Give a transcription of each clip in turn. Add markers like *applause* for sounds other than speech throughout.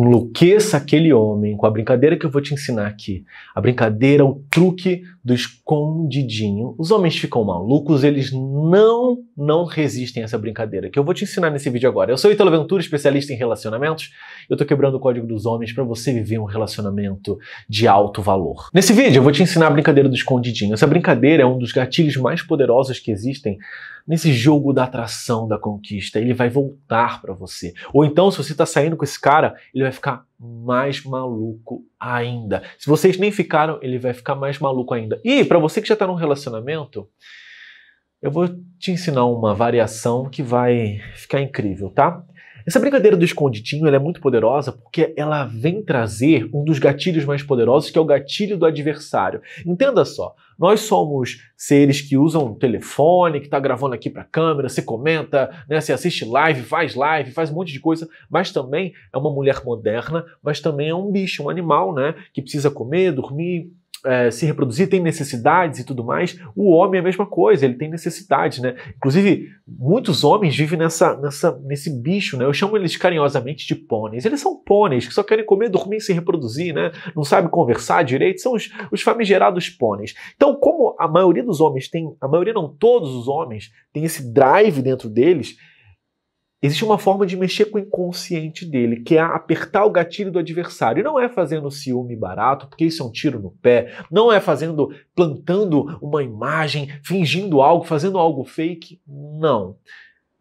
Enlouqueça aquele homem com a brincadeira que eu vou te ensinar aqui. A brincadeira, o truque do escondidinho. Os homens ficam malucos, eles não, não resistem a essa brincadeira que eu vou te ensinar nesse vídeo agora. Eu sou Italo Ventura, especialista em relacionamentos. Eu tô quebrando o código dos homens para você viver um relacionamento de alto valor. Nesse vídeo eu vou te ensinar a brincadeira do escondidinho. Essa brincadeira é um dos gatilhos mais poderosos que existem nesse jogo da atração, da conquista. Ele vai voltar para você. Ou então, se você está saindo com esse cara, ele vai ficar mais maluco ainda. Se vocês nem ficaram, ele vai ficar mais maluco ainda. E para você que já está num relacionamento, eu vou te ensinar uma variação que vai ficar incrível, tá? Essa brincadeira do escondidinho é muito poderosa porque ela vem trazer um dos gatilhos mais poderosos, que é o gatilho do adversário. Entenda só, nós somos seres que usam um telefone, que está gravando aqui para a câmera, você comenta, né, você assiste live, faz live, faz um monte de coisa, mas também é uma mulher moderna, mas também é um bicho, um animal, né, que precisa comer, dormir, é, se reproduzir, tem necessidades e tudo mais. O homem é a mesma coisa, ele tem necessidades, né? Inclusive, muitos homens vivem nessa, nessa, nesse bicho, né? Eu chamo eles carinhosamente de pôneis. Eles são pôneis que só querem comer, dormir e se reproduzir, né? Não sabem conversar direito, são os, os famigerados pôneis. Então, como a maioria dos homens tem, a maioria não, todos os homens, tem esse drive dentro deles, Existe uma forma de mexer com o inconsciente dele, que é apertar o gatilho do adversário. E não é fazendo ciúme barato, porque isso é um tiro no pé. Não é fazendo, plantando uma imagem, fingindo algo, fazendo algo fake. Não.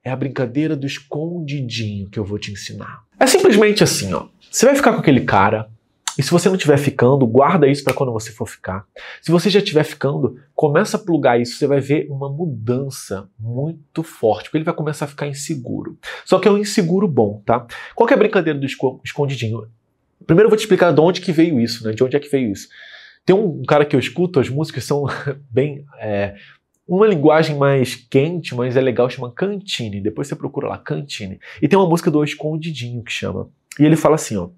É a brincadeira do escondidinho que eu vou te ensinar. É simplesmente assim, ó. Você vai ficar com aquele cara, e se você não estiver ficando, guarda isso para quando você for ficar. Se você já estiver ficando, começa a plugar isso, você vai ver uma mudança muito forte, porque ele vai começar a ficar inseguro. Só que é um inseguro bom, tá? Qual que é a brincadeira do escondidinho? Primeiro eu vou te explicar de onde que veio isso, né? De onde é que veio isso. Tem um cara que eu escuto, as músicas são *laughs* bem... É, uma linguagem mais quente, mas é legal, chama Cantine. Depois você procura lá, Cantine. E tem uma música do Escondidinho que chama. E ele fala assim, ó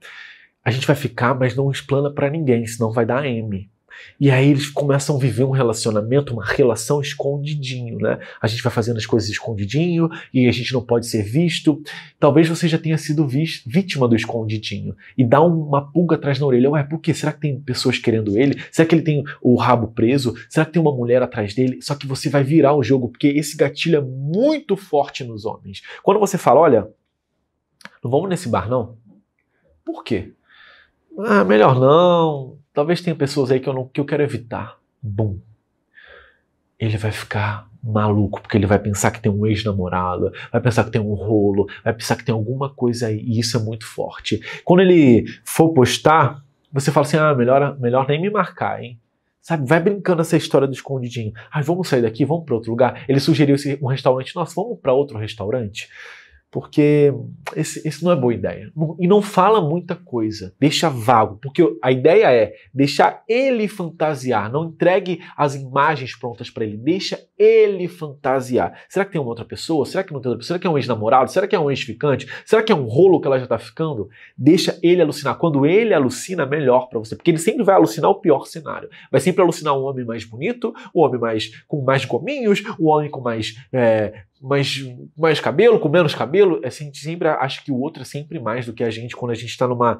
a gente vai ficar, mas não explana para ninguém, senão vai dar M. E aí eles começam a viver um relacionamento, uma relação escondidinho, né? A gente vai fazendo as coisas escondidinho e a gente não pode ser visto. Talvez você já tenha sido vítima do escondidinho e dá uma pulga atrás na orelha. Ué, por quê? Será que tem pessoas querendo ele? Será que ele tem o rabo preso? Será que tem uma mulher atrás dele? Só que você vai virar o jogo, porque esse gatilho é muito forte nos homens. Quando você fala, olha, não vamos nesse bar não. Por quê? ah, melhor não, talvez tenha pessoas aí que eu, não, que eu quero evitar. Bom, ele vai ficar maluco, porque ele vai pensar que tem um ex-namorado, vai pensar que tem um rolo, vai pensar que tem alguma coisa aí, e isso é muito forte. Quando ele for postar, você fala assim: ah, melhor, melhor nem me marcar, hein? Sabe, vai brincando essa história do escondidinho. Ah, vamos sair daqui, vamos para outro lugar. Ele sugeriu um restaurante, nossa, vamos para outro restaurante porque esse, esse não é boa ideia. E não fala muita coisa, deixa vago, porque a ideia é deixar ele fantasiar, não entregue as imagens prontas para ele, deixa ele fantasiar. Será que tem uma outra pessoa? Será que não tem outra pessoa? Será que é um ex-namorado? Será que é um ex-ficante? Será que é um rolo que ela já está ficando? Deixa ele alucinar. Quando ele alucina, melhor para você, porque ele sempre vai alucinar o pior cenário. Vai sempre alucinar um homem mais bonito, um homem mais com mais gominhos, um homem com mais é, mas mais cabelo, com menos cabelo, a é gente sempre acha que o outro é sempre mais do que a gente quando a gente está numa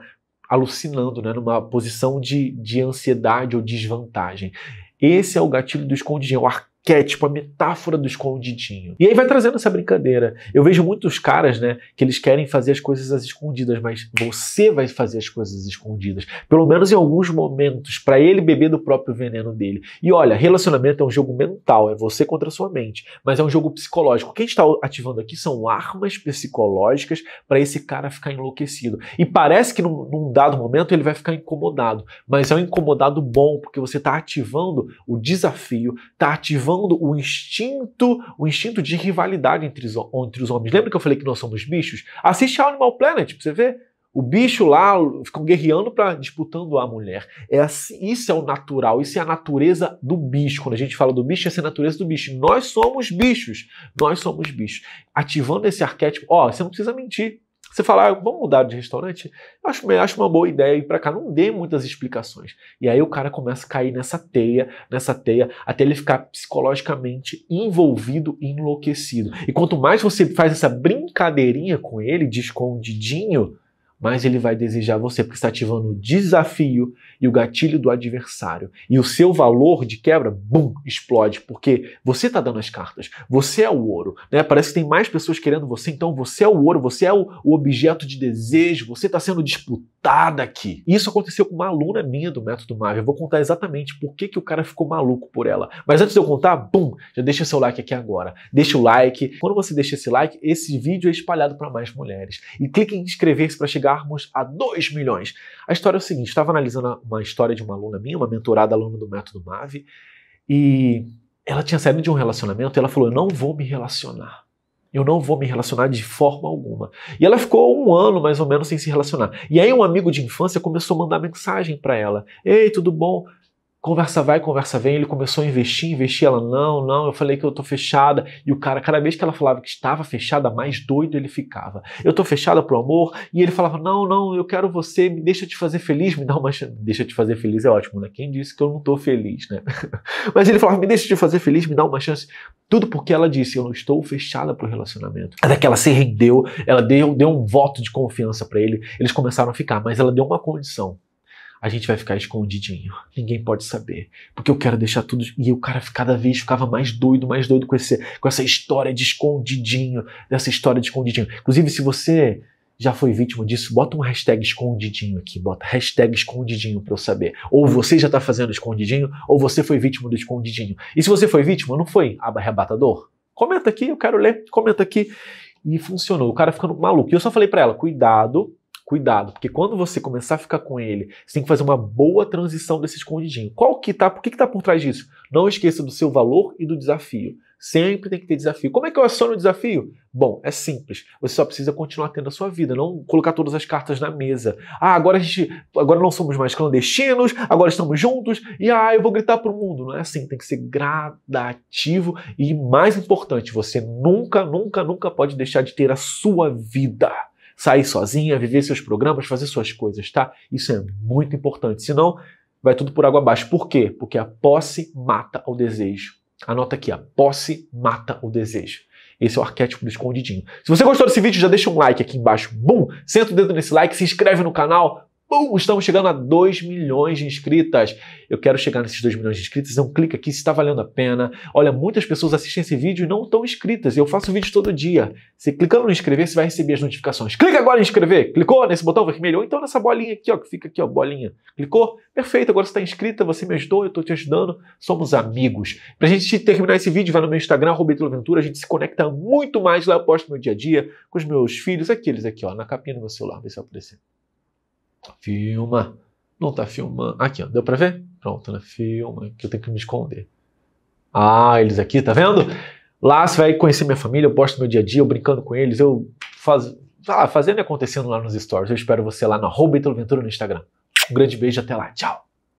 alucinando, né, numa posição de, de ansiedade ou desvantagem. Esse é o gatilho do escondidinho, o arcano que é tipo a metáfora do escondidinho. E aí vai trazendo essa brincadeira. Eu vejo muitos caras, né, que eles querem fazer as coisas às escondidas, mas você vai fazer as coisas escondidas, pelo menos em alguns momentos, para ele beber do próprio veneno dele. E olha, relacionamento é um jogo mental, é você contra a sua mente, mas é um jogo psicológico. O que a gente está ativando aqui são armas psicológicas para esse cara ficar enlouquecido. E parece que num, num dado momento ele vai ficar incomodado, mas é um incomodado bom, porque você está ativando o desafio, está ativando elevando o instinto, o instinto de rivalidade entre os, entre os homens. Lembra que eu falei que nós somos bichos? Assiste a Animal Planet, pra você ver. O bicho lá ficam guerreando para disputando a mulher. É assim, isso é o natural, isso é a natureza do bicho. Quando a gente fala do bicho, essa é a natureza do bicho. Nós somos bichos, nós somos bichos. Ativando esse arquétipo, ó, você não precisa mentir. Você falar, ah, vamos mudar de restaurante? Acho, acho uma boa ideia ir para cá. Não dê muitas explicações. E aí o cara começa a cair nessa teia, nessa teia, até ele ficar psicologicamente envolvido e enlouquecido. E quanto mais você faz essa brincadeirinha com ele, de escondidinho, mas ele vai desejar você, porque está ativando o desafio e o gatilho do adversário. E o seu valor de quebra, bum, explode, porque você está dando as cartas, você é o ouro. Né? Parece que tem mais pessoas querendo você, então você é o ouro, você é o, o objeto de desejo, você está sendo disputado surtada aqui. Isso aconteceu com uma aluna minha do Método Mave. Eu vou contar exatamente por que, que o cara ficou maluco por ela. Mas antes de eu contar, bum, já deixa seu like aqui agora. Deixa o like. Quando você deixa esse like, esse vídeo é espalhado para mais mulheres. E clique em inscrever-se para chegarmos a 2 milhões. A história é o seguinte, estava analisando uma história de uma aluna minha, uma mentorada aluna do Método Mave, e ela tinha saído de um relacionamento e ela falou, eu não vou me relacionar. Eu não vou me relacionar de forma alguma. E ela ficou um ano mais ou menos sem se relacionar. E aí um amigo de infância começou a mandar mensagem para ela: Ei, tudo bom? Conversa vai, conversa vem, ele começou a investir, investir, ela, não, não, eu falei que eu tô fechada. E o cara, cada vez que ela falava que estava fechada, mais doido ele ficava. Eu tô fechada pro amor, e ele falava, não, não, eu quero você, me deixa te fazer feliz, me dá uma chance. Deixa te fazer feliz é ótimo, né? Quem disse que eu não tô feliz, né? *laughs* Mas ele falava, me deixa te fazer feliz, me dá uma chance. Tudo porque ela disse, eu não estou fechada pro relacionamento. Até que ela se rendeu, ela deu, deu um voto de confiança para ele, eles começaram a ficar, mas ela deu uma condição a gente vai ficar escondidinho. Ninguém pode saber. Porque eu quero deixar tudo. E o cara cada vez ficava mais doido, mais doido com, esse, com essa história de escondidinho, dessa história de escondidinho. Inclusive, se você já foi vítima disso, bota um hashtag escondidinho aqui, bota hashtag escondidinho para eu saber. Ou você já está fazendo escondidinho, ou você foi vítima do escondidinho. E se você foi vítima, não foi arrebatador? Comenta aqui, eu quero ler, comenta aqui. E funcionou, o cara ficando maluco. E eu só falei para ela, cuidado cuidado, porque quando você começar a ficar com ele, você tem que fazer uma boa transição desse escondidinho. Qual que tá, por que que tá por trás disso? Não esqueça do seu valor e do desafio. Sempre tem que ter desafio. Como é que eu aciono o desafio? Bom, é simples. Você só precisa continuar tendo a sua vida, não colocar todas as cartas na mesa. Ah, agora a gente, agora não somos mais clandestinos, agora estamos juntos e ah, eu vou gritar pro mundo. Não é assim, tem que ser gradativo e mais importante, você nunca, nunca, nunca pode deixar de ter a sua vida sair sozinha, viver seus programas, fazer suas coisas, tá? Isso é muito importante. Senão, vai tudo por água abaixo. Por quê? Porque a posse mata o desejo. Anota aqui, a posse mata o desejo. Esse é o arquétipo do escondidinho. Se você gostou desse vídeo, já deixa um like aqui embaixo. Bum! Senta o dedo nesse like, se inscreve no canal, estamos chegando a 2 milhões de inscritas. Eu quero chegar nesses 2 milhões de inscritos, então clica aqui se está valendo a pena. Olha, muitas pessoas assistem esse vídeo e não estão inscritas. Eu faço vídeos todo dia. Se clicando no inscrever, você vai receber as notificações. Clica agora em inscrever. Clicou nesse botão vermelho ou então nessa bolinha aqui, ó, que fica aqui, ó, bolinha. Clicou? Perfeito, agora você está inscrita, você me ajudou, eu estou te ajudando. Somos amigos. Para a gente terminar esse vídeo, vai no meu Instagram, Roberto Ventura, a gente se conecta muito mais lá, eu posto meu dia a dia com os meus filhos, aqueles aqui, ó, na capinha do meu celular, vê se aparecer. Filma. Não tá filmando. Aqui, ó. Deu pra ver? Pronto, né? Filma, que eu tenho que me esconder. Ah, eles aqui, tá vendo? Lá você vai conhecer minha família, eu posto meu dia a dia, eu brincando com eles, eu faz, ah, fazendo e acontecendo lá nos stories. Eu espero você lá na Roberto Ventura no Instagram. Um grande beijo, até lá. Tchau!